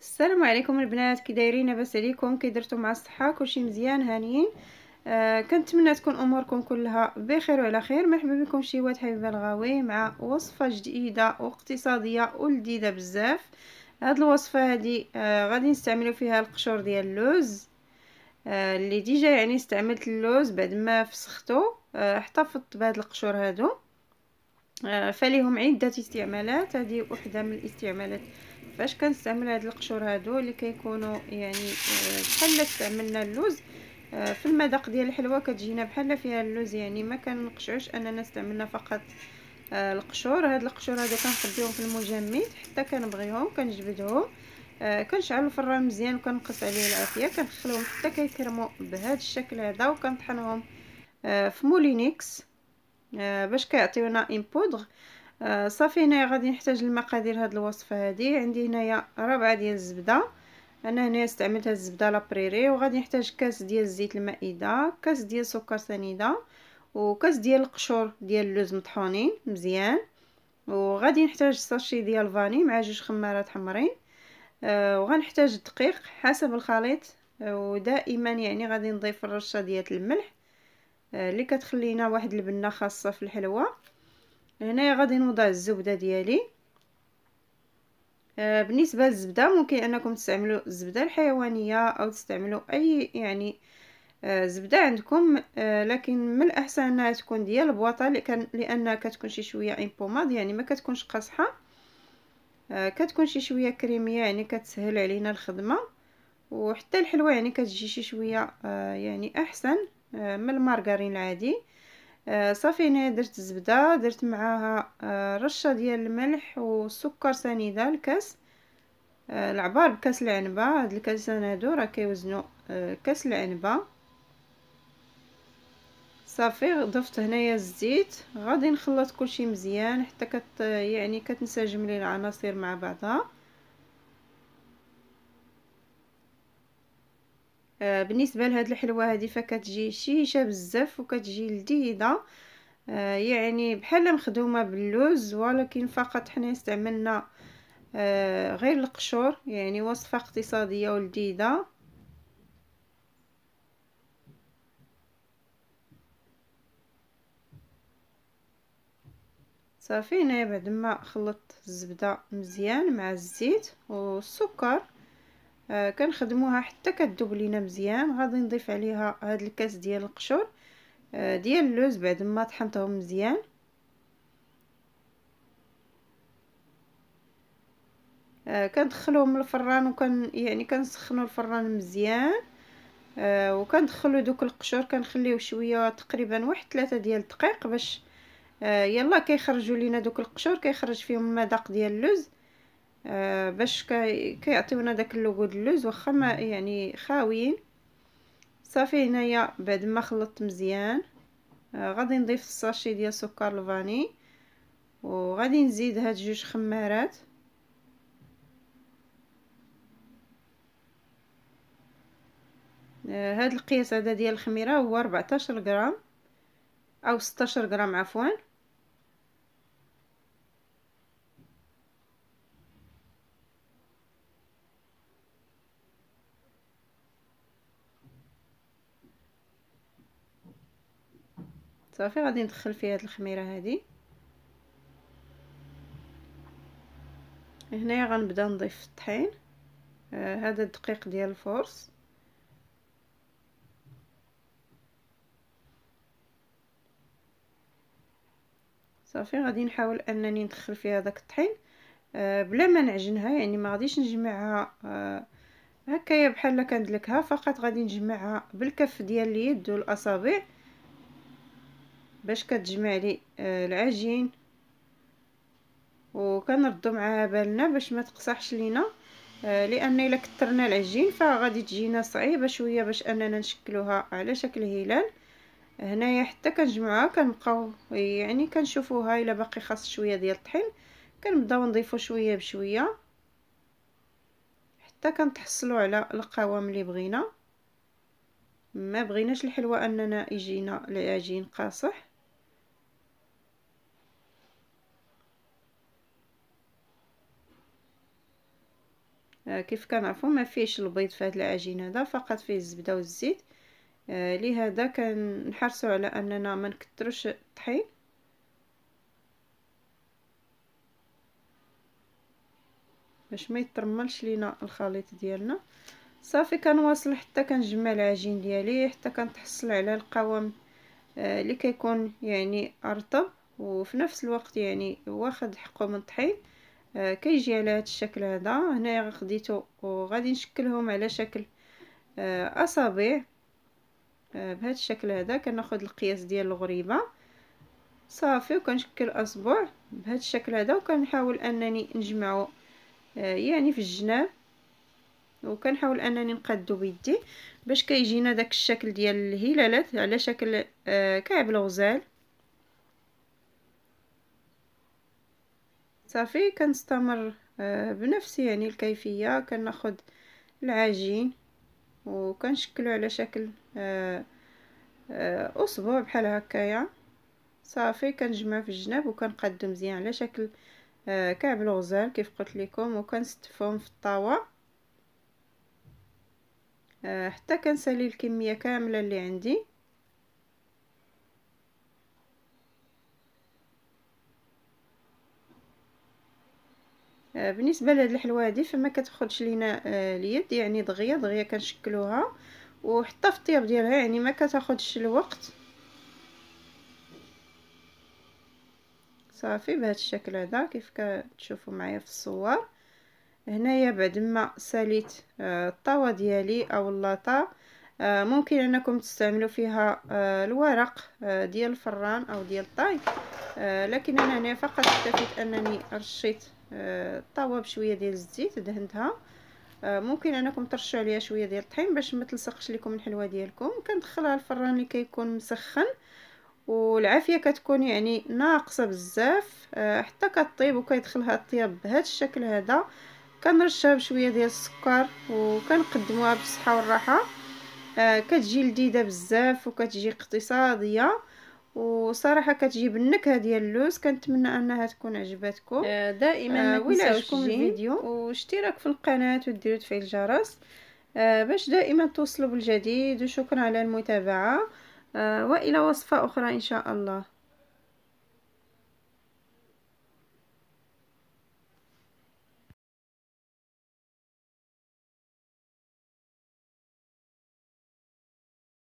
السلام عليكم البنات كي دايرين لاباس عليكم كي درتو مع الصحه كلشي مزيان هانيين آه كنتمنى تكون اموركم كلها بخير وعلى خير مرحبا بكم شيوات حبيبه الغاوي مع وصفه جديده واقتصاديه ولذيذه بزاف هاد الوصفه هادي آه غادي نستعملو فيها القشور ديال اللوز آه اللي ديجا يعني استعملت اللوز بعد ما فسختو آه احتفظت بهاد القشور هادو آه، فليهم عده استعمالات هذه وحده من الاستعمالات فاش كنستعمل هاد القشور هادو اللي كيكونوا يعني آه، بحال استعملنا اللوز آه، في المذاق ديال الحلوى كتجينا بحال فيها اللوز يعني ما كنقشعوش اننا استعملنا فقط القشور هاد القشور هادو كنخديهم في المجمد حتى كنبغيهم كنجبدهم كنشعل الفران مزيان وكنقص عليه العافيه كنخليهم حتى كيكرموا بهذا الشكل هذا وكنطحنهم في مولينيكس آه، باش كيعطيونا ان آه، بودغ صافي هنايا غادي نحتاج المقادير هاد الوصفه هادي عندي هنايا ربعة ديال الزبده انا هنايا استعملت هاد الزبده لابريري وغادي نحتاج كاس ديال الزيت المائده كاس ديال سكر سنيده وكاس ديال القشور ديال اللوز مطحونين مزيان وغادي نحتاج ساشي ديال الفاني مع جوج خمارات حمرين آه، وغنحتاج الدقيق حسب الخليط ودائما يعني غادي نضيف الرشه ديال الملح اللي كتخلينا واحد البنه خاصه في الحلوه هنايا غادي نوضع الزبده ديالي آه، بالنسبه للزبده ممكن انكم تستعملوا الزبده الحيوانيه او تستعملوا اي يعني آه، زبده عندكم آه، لكن من الاحسن انها تكون ديال البواطه لان كتكون شي شويه امبوماد يعني ما كتكونش قاصحه كتكون شي شويه كريميه يعني كتسهل علينا الخدمه وحتى الحلوه يعني كتجي شي شويه يعني احسن آه، من المارغرين العادي آه، صافي هنايا درت الزبده درت معاها آه، رشه ديال الملح والسكر سنيده الكاس العبار بكاس العنبه هاد الكاس هادو راه كيوزنوا كاس العنبه صافي ضفت هنايا الزيت غادي نخلط كلشي مزيان حتى كت يعني كتنسجم ليه العناصر مع بعضها آه بالنسبه لهاد الحلوه هذه فكتجي شيشه بزاف وكتجي لذيذه آه يعني بحال مخدومه باللوز ولكن فقط حنا استعملنا آه غير القشور يعني وصفه اقتصاديه ولذيذه صافي هنايا بعد ما خلطت الزبده مزيان مع الزيت والسكر آه كنخدموها حتى كتذوب لينا مزيان غادي نضيف عليها هاد الكاس ديال القشور آه ديال اللوز بعد ما طحنتهم مزيان آه كندخلوهم الفران وكن يعني كنسخنوا الفران مزيان آه وكندخلوا دوك القشور كنخليو شويه تقريبا واحد ثلاثة ديال الدقائق باش آه يلا كيخرجوا لينا دوك القشور كيخرج فيهم المذاق ديال اللوز آه، باش كيعطيونا داك اللوغو د اللوز واخا ما يعني خاويين صافي هنايا بعد ما خلطت مزيان آه، غادي نضيف الساشي ديال سكر الفاني وغادي نزيد هاد جوج خمارات آه، هاد القياس هذا ديال الخميره هو 14 غرام او 16 غرام عفوا صافي غادي ندخل فيها هاد الخميره هادي هنايا غنبدا نضيف الطحين آه هذا الدقيق ديال الفورس صافي غادي نحاول انني ندخل فيها داك الطحين آه بلا ما نعجنها يعني ما غاديش نجمعها آه هكايا بحال كندلكها فقط غادي نجمعها بالكف ديال اليد والاصابع باش كتجمع لي آه، العجين وكنردو معاها بالنا باش ما تقصحش لينا آه، لان الا كثرنا العجين فغادي تجينا صعيبه شويه باش اننا نشكلوها على شكل هلال هنايا حتى كنجمعوها كنبقاو يعني كنشوفوها الا باقي خاص شويه ديال الطحين كنبداو نضيفو شويه بشويه حتى كنتحصلوا على القوام اللي بغينا ما بغيناش الحلوى اننا يجينا العجين قاصح آه، كيف كنعرفو ما فيهش البيض في هذا العجين هذا فقط فيه الزبده والزيت آه، لهذا كنحرصو على اننا ما نكثروش الطحين باش ما يترملش لينا الخليط ديالنا صافي كنواصل حتى كنجمع العجين ديالي حتى كنتحصل على القوام اللي آه، كيكون يعني ارطب وفي نفس الوقت يعني واخد حقه من الطحين آه كيجي على هذا الشكل هذا هنايا خديته وغادي نشكلهم على شكل آه اصابع آه بهذا الشكل هذا كناخذ القياس ديال الغريبه صافي وكنشكل اصبع بهذا الشكل هذا وكنحاول انني نجمعه آه، يعني في الجناب وكنحاول انني نقادو بيدي باش كيجينا داك الشكل ديال الهلالات على شكل آه، كعب الغزال صافي كنستمر آه، بنفس يعني الكيفيه كناخذ العجين وكنشكلو على شكل اصبع آه، آه، بحال هكايا صافي كنجمع في الجناب وكنقدو مزيان على شكل كعب الغزال كيف قلت لكم وكنستفهم في الطاوه حتى كنسالي الكميه كامله اللي عندي آه، بالنسبه لهاد الحلوه هادي فما كتخرجش لينا آه، اليد يعني دغيا دغيا كنشكلوها وحتى في الطياب ديالها يعني ما كتاخذش الوقت صافي بهذا الشكل هذا كيف كتشوفوا معايا في الصور هنايا بعد ما ساليت آه، الطاوه ديالي او اللاطه ممكن انكم تستعملوا فيها الورق ديال الفران او ديال الطاي لكن انا هنا فقط اكتفيت انني رشيت طاوه بشويه ديال الزيت دهنتها آه، ممكن انكم ترشوا عليها شويه ديال الطحين باش ما تلصقش لكم الحلوه ديالكم كندخلها الفران اللي كيكون مسخن والعافيه كتكون يعني ناقصه بزاف آه، حتى كطيب وكيدخلها الطياب بهذا الشكل هذا كنرشها بشويه ديال السكر وكنقدموها بالصحه والراحه آه، كتجي لذيذه بزاف وكتجي اقتصاديه وصراحه كتجيب النكهه ديال اللوز كنتمنى انها تكون عجبتكم آه، دائما آه ما تنساوش الفيديو واشتراك في القناه وديروا تفعيل الجرس آه، باش دائما توصلوا بالجديد وشكرا على المتابعه آه، والى وصفه اخرى ان شاء الله